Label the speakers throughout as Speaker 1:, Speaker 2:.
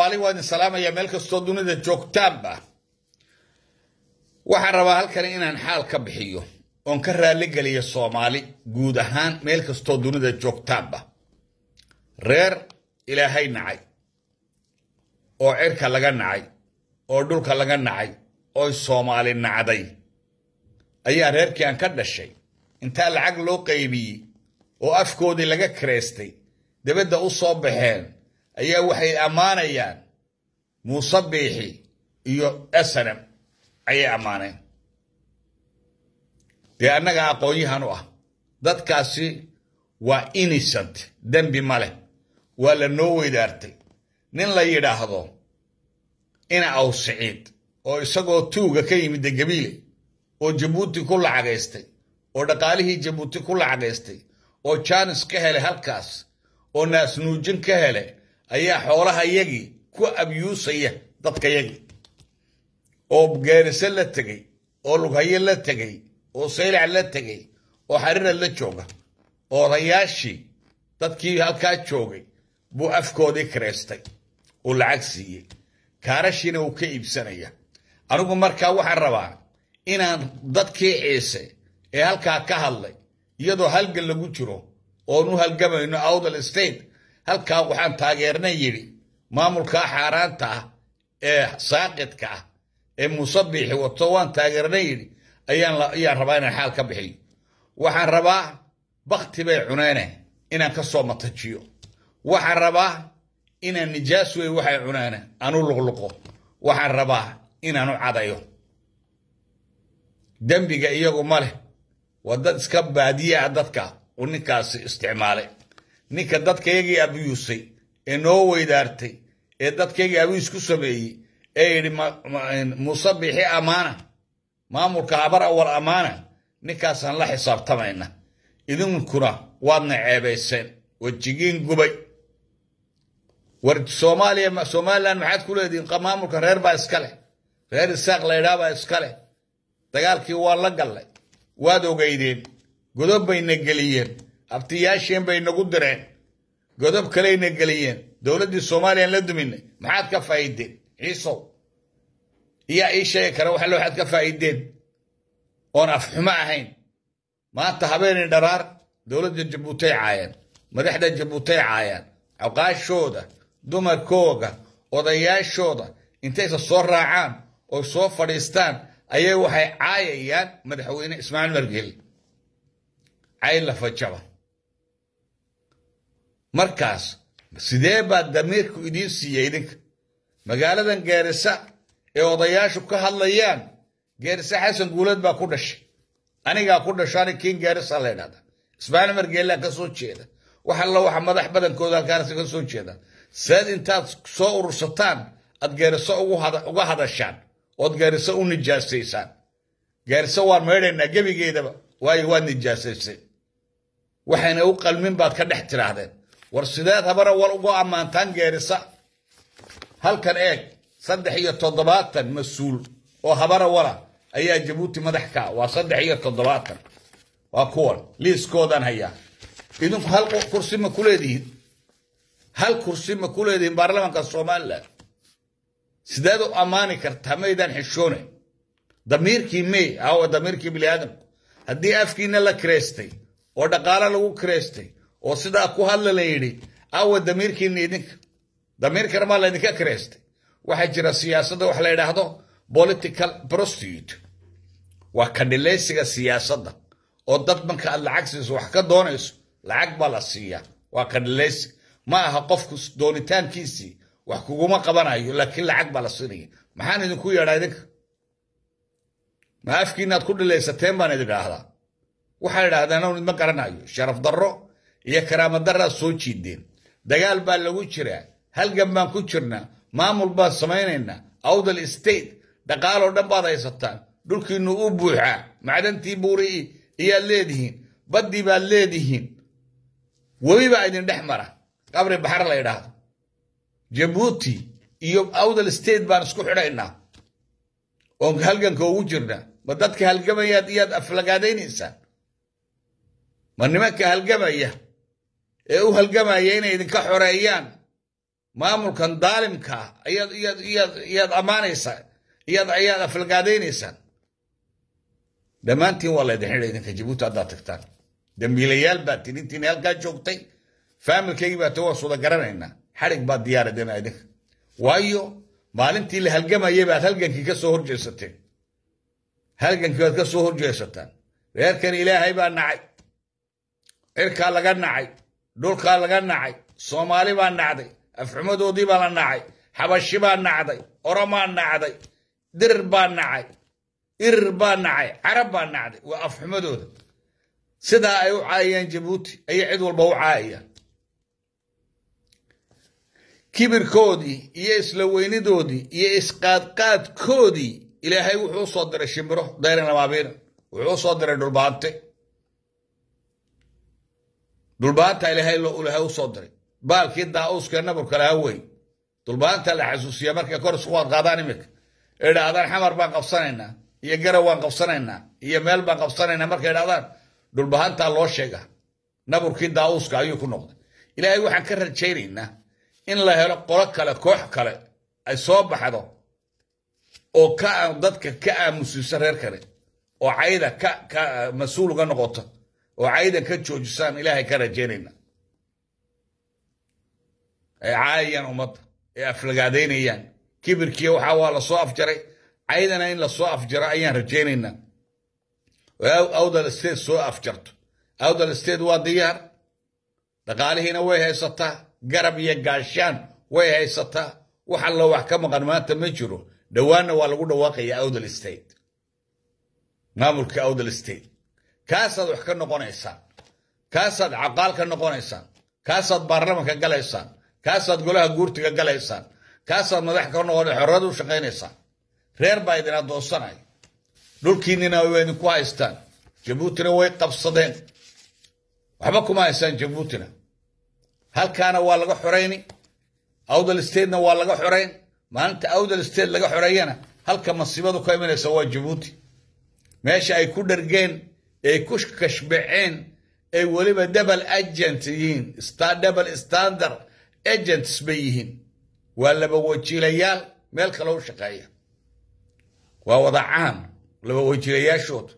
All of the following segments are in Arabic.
Speaker 1: وأنا السلام يا ملك الصدونة جوكتابا وحرابا هل كان إنان حال كبحيو ونكرر لقل يا صومالي قودهان ملك الصدونة جوكتابا رير إلى هاي نعي أو إركا لغا نعي أو دولكا لغا نعي أو صومالي نعدي أي رير كيان كرد الشي انتا العقل لو قيبي وأفكودي لغا كريستي دبدا أصوب بحين ayaa waxay ammaanayaan muuse biixi iyo snm ayay ammaaneen dee annaga aqoon-yahan u ah dadkaasi waa inisant dembi ma leh waa la noo weydaartay nin la yidhaahdo ina aw siciid oo isagoo tuuga ka yimid degabiile oo jabuuti ku lacagaystay oo dhaqaalihii jabuuti ku lacagaystay oo jaanis ka helay halkaas oo naasnuujin ka helay ayaa xoolahayagii ku abyuusaya dadkayagii oo gaariso la tegey oo lughayo la tegey oo saylac la tegey oo xarina la jooga odayaashii dadkii halkaa joogay buu afkoodii kireystay uu lacag siiyey kaarashiina uu ka iibsanaya anigu markaa waxaan rabaa inaan dadkii ciise ee halkaa ka hadlay iyadoo halgan lagu jiro oonu halgamayno awdal state halkaa waxaan taageerna yidhi maamulkaa xaaraanta ah ee saaqidka ah ee musabixi wato waan taageerna yidhi ayaan rabaa inaan xaal ka bixiyo waxaan rabaa bakti bay cuneene inaan ka soo matajiyo waxaan rabaa inaan nijaas wey waxay cunaana aanu luqluqo waxaan rabaa inaan u cadayo dembiga iyagu ma leh waa dad iska baadiyaa dadka uu ninkaasi isticmaalay نيكا داد كيغي أبيوسي إنو ويدارتي إي داد كيغي أبيوس كسبي إي مصبحي أمانة مامور كعبر أول أمانة نيكا سان لحي صابتامينا إذن الكرة وادنا عيبايسين وجيجين قبي ورد سوماليا ما سوماليا نمحاد كله يدين قمامور كرير بايسكالي رير الساق ليرا بايسكالي تقال كيوار لقالي وادو قيدين قدوب بين نقليين أبتي يا شيم بين نقود درين قدب كلين الجليين دولة دي الصومالي أنا لد مني ما حد كفى يدين عيسو يا إيش يا كروح حلو حد كفى يدين أنا أفهم عين ما تحبين الدرار دولة دي جبوتي عين ما رحنا جبوتي عين عقاش شودة دمر كوغا وضيا شودة انت الصورة عام وصوف فلسطين أيوه هي عايا مدحوين إسماعيل مرجل عيل لفجره markaas sidee baad damiirku idiin siiyey idinka magaaladan geerisa ee odayaashu ka hadlayaan geerisa xasan guuleed baa ku dhashay anigaa ku dhasho anig kiin geerisa la idhahda ismaaciil margeelaan ka soo jeeda wax alla waxa madax badankooda halkaanasa ka soo jeedaan saad intaad soo urursataan aad geeriso uga hadashaan ood geeriso u nijaasaysaan geeriso waan meedhaynaa gebigeedaba waayo waad nijaasaysay waxayna u qalmin baad ka dhex tidhaahdeen ورسيدات هبرا والأقوى أما أنتان جارسة هل كان إيه صدح هي التضبات المسؤول وهبرا ورا أي جبوتي مدحكا وصدح هي التضبات وأقول ليس كودان هيا إنه في هل كرسي ما كل يدين هل كرسي ما كل يدين بارلمان كالصومال سدادو أماني كرتامي دان حشوني دمير كي مي أو دمير كي بلي آدم هدي أفكين الله كريستي ودقالا لغو كريستي وسيدا كوهالا ليدي او دميركي نيدك دميركي رمال لديك كريست وحجر سياسة دو حلي دهدو political prostitute وكنليسيغ سياسة دا او دادمان كالعكس وحكا دونيس لعك بالا سيا وكنليسيغ ما هقفكو دوني تان كيسي وحكو ما قبانا يولاكي لعك بالا سيني محان ادو كوية رايدك ما افكي ناد كل ليسة تيمبان ادو دا هدا وحلي نون ادمان شرف درو iyo karaamadaraa soo jiideen dagaal baa lagu jiraa halgan baan ku jirnaa maamul baan samaynaynaa awdal state dhaqaaloo dhan baad haysataan dhulkiinnu u buuxaa macdantii buuri iyaad leedihiin baddii baad leedihiin webi baa idin dhex mara qabri baxar la yidhaahdo jabuuti iyo awdal state baan isku xidhaynaa oon halganka ugu jirnaa ma dadka halgamayaad iyaad aflagaadaynaysaa ma nimanka halgamaya او هالجما يين ايدن كحرايان مامول كان ظالم كا اياد اياد اياد اياد امانيسا اياد اياد افلقادينيسا دمانتي والله دحين ايدن كجيبوتو ادا تكتان دميليال بات انتين هالكا جوقتي فاهم الكيبا توصل قرانينا حرق بات ديار دينا ايدن وايو مالنتي اللي هالجما يبا هالجن كي كسو هرجي ستين هالجن كي كسو هرجي ستان غير كان الهي بان نعي غير كان لقان نعي dhulkaa laga nacay soomaali baa nacday afxumadoodii baa la nacay xabashi baa nacday oromaa nacday dir baa nacay irir baa nacay carab baa nacday waa afxumadooda sidaa ay u caayayaan jabuuti ayay cid walba u caayayaan kibirkoodii iyo isla weynidoodii iyo isqaadqaadkoodii ilaahay wuxuu u soo diray shimbiro dayrin lamaabiina wuxuu u soo diray dhulbaante دولبانتا إلى هاي لو صدري بال كيد داوس كنا بكرة هوي دولبانتا لحسوس يا مركي كورس وان غاداني مك إذا هذا حمر بان قفصانينا يا جرى وان قفصانينا يا ميل بان قفصانينا مركي إذا هذا دولبانتا لو شيكا نبر كيد داوس كايو كنو إلى أي واحد كرر تشيرينا إن الله يرى قرك على كوح كرر أي صوب حدو أو كا ضدك كا مسيسر كرر وعايدة كا كا مسؤول غنغوطه وعيدا كتشو جسام إلهي كرة جينينا أي عايا أمض إيه أفلقادين إيان كبر كيو حوا لصواف جري عايدنا إن لصواف أفجر أيان رجينينا أوضى الستيد سو أفجرت أوضى الستيد وديار دقالهينا وي هيستا قرب يقاشان وي هيستا وحالا وحكم قنمات مجرو دوانا والغو دواقي أوضى الستيد أو awdal state كاسد وحكا نقون إيسان كاسد عقال نقون إيسان كاسد بارلمك قل إيسان كاسد قولها قورتك قل إيسان كاسد مدحكا نقون حرد وشقين إيسان رير بايدنا دوستان هاي لول كينينا ويوين كوا إيسان جبوتنا ويقب صدين وحبكو ما إيسان جبوتنا هل كان والاقو حريني أو دلستيدنا والاقو حرين ما أنت أو دلستيد لقو حرينا هل كان مصيبات وكايمين يسوى جبوتي ماشي أي كودر جين ee ku kashbaceen ee weliba double agent yihiin double standard agents bay yihiin waa laba wajiilayaal meel kale u shaqeeya waa wada caan laba wajiilayaashood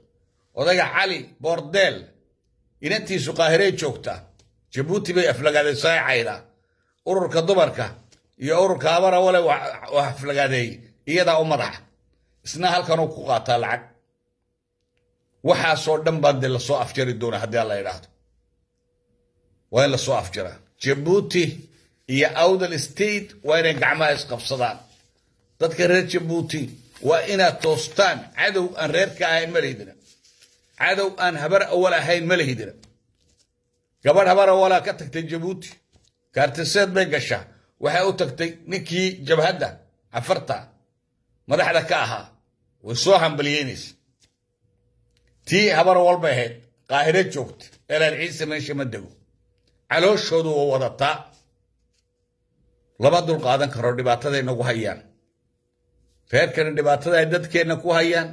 Speaker 1: odaga cali bordeel inantiisu qaahiree joogta jabuuti bay aflagaadeysay cayda ururka dumarka iyo ururka abara wale wax aflagaadeey iyadaa u madaxa isna halkanuu ku qaataa lacag وحاسو دم بعد اللي صو أفجر الدون حد يلا يراد وين اللي صو أفجرة جيبوتي هي أود الستيت وين الجامعة إسقف صدام تذكر جيبوتي وين توستان عدو أن ريرك هاين مليهدنا عدو أن هبر أولا هاين مليهدنا قبل هبر أولا كتك تجيبوتي كارت السيد بي قشا وحاو تكتي نكي جبهدا عفرتا مرحلة كاها وصوحا بليينيس tii habar walba ahayd qaahiro joogta elaal ciise meesha ma dego calooshoodu waa wadataa lama dul qaadan karo dhibaataday nagu hayaan reerkana dhibaatada ay dadkeenna ku hayaan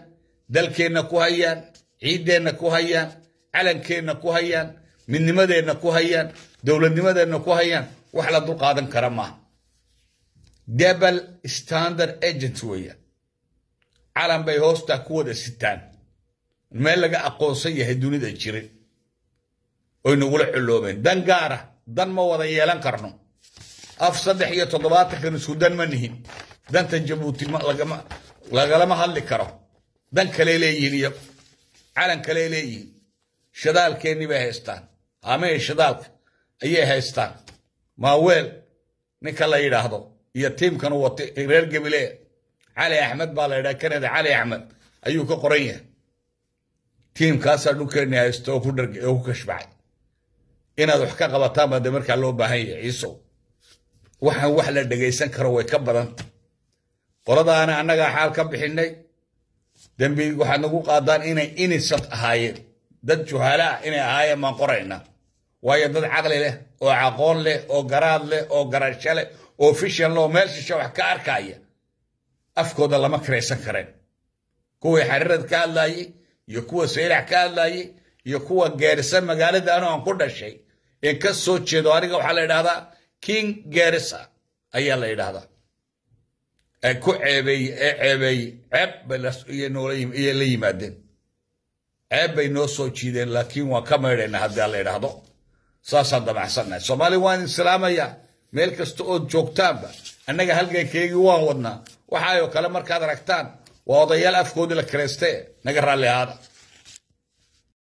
Speaker 1: dalkeenna ku hayaan ciiddeenna ku hayaan calankeenna ku hayaan midnimadeenna ku hayaan dowladnimadeenna ku hayaan wax la dul qaadan kara maaha debal standard agent weeyaan calan bay hoostaa ku wada sitaan ما لقى أقصي هدوني ذا شيء أو نقول حلومين دن قارة دن ما وضع يلان كرنو أفسد حياة طلباتك من السودان منهم دن تنجبوتي ما لقى ما لقى لما هاللي كرو دن كليليين يب علن كليليين شدال كيني بهستان أمي شدال أيه هستان ما ويل نكلا يراه ذو يتيم كانوا وطي غير قبله علي أحمد بالله كنده علي أحمد أيوكو قرينه tiimkaas aanu keenayaa isto ku dharg oo ku kashbacay inaad wax ka qabataan baa de markaa loo baahan yahay ciisow waxaan wax la dhegaysan karo way ka badanta qoladaana annagaa xaal ka bixinay dembi waxaad nagu qaadaan inay inisad ahaayeen dad juhaala ah inay ahaayeen baan qorayna waayo dad caqli leh oo aqoon leh oo garaad leh oo garasho leh oo fishan leh oo meel shisha wax ka arkaya afkooda lama kiraysan kareen kuwii xariirad ka hadlaayey iyo kuwa seylax ka hadlayay iyo kuwa gaarisa magaalada anu aan ku dhashay een ka soo jeedo aniga waxaa la yidhahdaa king gaarisa ayaa la yidhahdaa ku ceebeey ee ceebeey ceeb bay iyo la yimaadeen ceeb bay noo soo jiideen laakiin waan ka maydhayna haddii la yidhaahdo saasaan damacsannahay soomaali waan islaamaya meel kasta ood joogtaanba annaga halgankeygii waan wadnaa waxaayoo kale markaad aragtaan وضيال افكود لكريستي نقرا هذا